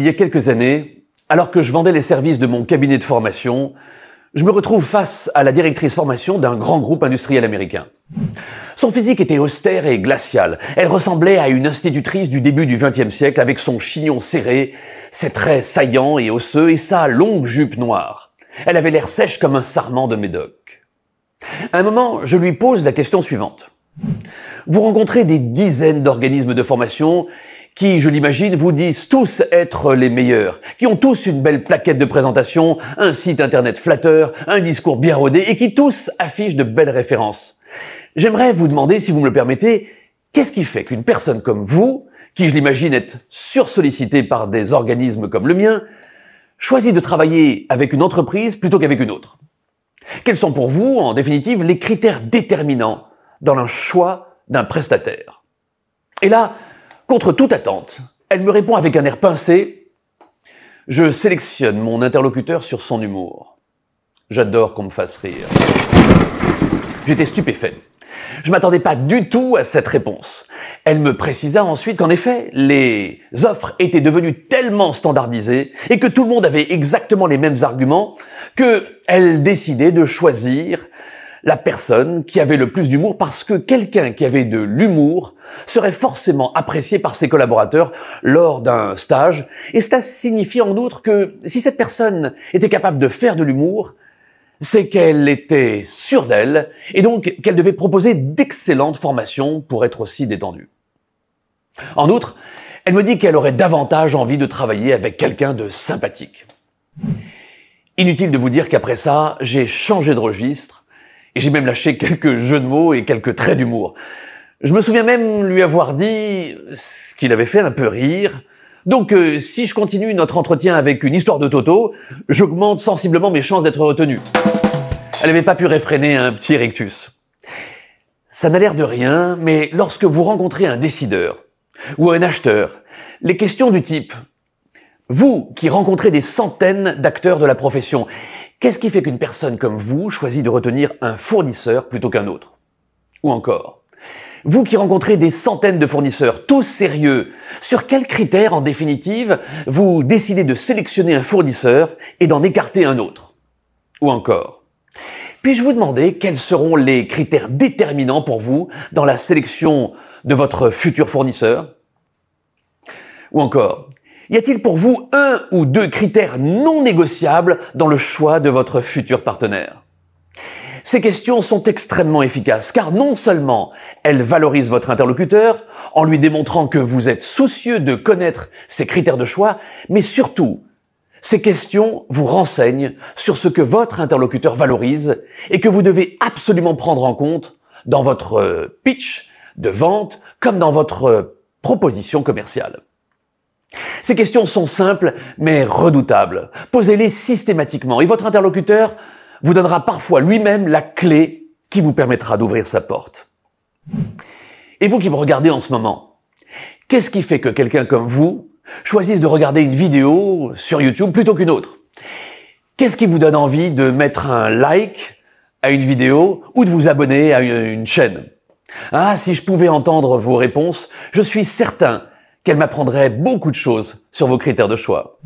Il y a quelques années, alors que je vendais les services de mon cabinet de formation, je me retrouve face à la directrice formation d'un grand groupe industriel américain. Son physique était austère et glacial. Elle ressemblait à une institutrice du début du XXe siècle avec son chignon serré, ses traits saillants et osseux et sa longue jupe noire. Elle avait l'air sèche comme un sarment de médoc. À un moment, je lui pose la question suivante. Vous rencontrez des dizaines d'organismes de formation qui, je l'imagine, vous disent tous être les meilleurs, qui ont tous une belle plaquette de présentation, un site internet flatteur, un discours bien rodé et qui tous affichent de belles références. J'aimerais vous demander, si vous me le permettez, qu'est-ce qui fait qu'une personne comme vous, qui je l'imagine est sursollicitée par des organismes comme le mien, choisit de travailler avec une entreprise plutôt qu'avec une autre Quels sont pour vous, en définitive, les critères déterminants dans le choix d'un prestataire Et là, Contre toute attente, elle me répond avec un air pincé. Je sélectionne mon interlocuteur sur son humour. J'adore qu'on me fasse rire. J'étais stupéfait. Je m'attendais pas du tout à cette réponse. Elle me précisa ensuite qu'en effet, les offres étaient devenues tellement standardisées et que tout le monde avait exactement les mêmes arguments que elle décidait de choisir la personne qui avait le plus d'humour parce que quelqu'un qui avait de l'humour serait forcément apprécié par ses collaborateurs lors d'un stage. Et cela signifie en outre que si cette personne était capable de faire de l'humour, c'est qu'elle était sûre d'elle et donc qu'elle devait proposer d'excellentes formations pour être aussi détendue. En outre, elle me dit qu'elle aurait davantage envie de travailler avec quelqu'un de sympathique. Inutile de vous dire qu'après ça, j'ai changé de registre et j'ai même lâché quelques jeux de mots et quelques traits d'humour. Je me souviens même lui avoir dit ce qu'il avait fait un peu rire. Donc euh, si je continue notre entretien avec une histoire de Toto, j'augmente sensiblement mes chances d'être retenu. Elle n'avait pas pu réfréner un petit rictus. Ça n'a l'air de rien, mais lorsque vous rencontrez un décideur ou un acheteur, les questions du type vous, qui rencontrez des centaines d'acteurs de la profession, qu'est-ce qui fait qu'une personne comme vous choisit de retenir un fournisseur plutôt qu'un autre Ou encore, vous qui rencontrez des centaines de fournisseurs, tous sérieux, sur quels critères, en définitive, vous décidez de sélectionner un fournisseur et d'en écarter un autre Ou encore, puis-je vous demander quels seront les critères déterminants pour vous dans la sélection de votre futur fournisseur Ou encore, y a-t-il pour vous un ou deux critères non négociables dans le choix de votre futur partenaire ces questions sont extrêmement efficaces car non seulement elles valorisent votre interlocuteur en lui démontrant que vous êtes soucieux de connaître ses critères de choix, mais surtout, ces questions vous renseignent sur ce que votre interlocuteur valorise et que vous devez absolument prendre en compte dans votre euh, pitch de vente comme dans votre euh, proposition commerciale. Ces questions sont simples, mais redoutables. Posez-les systématiquement et votre interlocuteur vous donnera parfois lui-même la clé qui vous permettra d'ouvrir sa porte. Et vous qui me regardez en ce moment, qu'est-ce qui fait que quelqu'un comme vous choisisse de regarder une vidéo sur YouTube plutôt qu'une autre Qu'est-ce qui vous donne envie de mettre un like à une vidéo ou de vous abonner à une, chaîne Ah, si je pouvais entendre vos réponses, je suis certain qu'elle m'apprendrait beaucoup de choses sur vos critères de choix.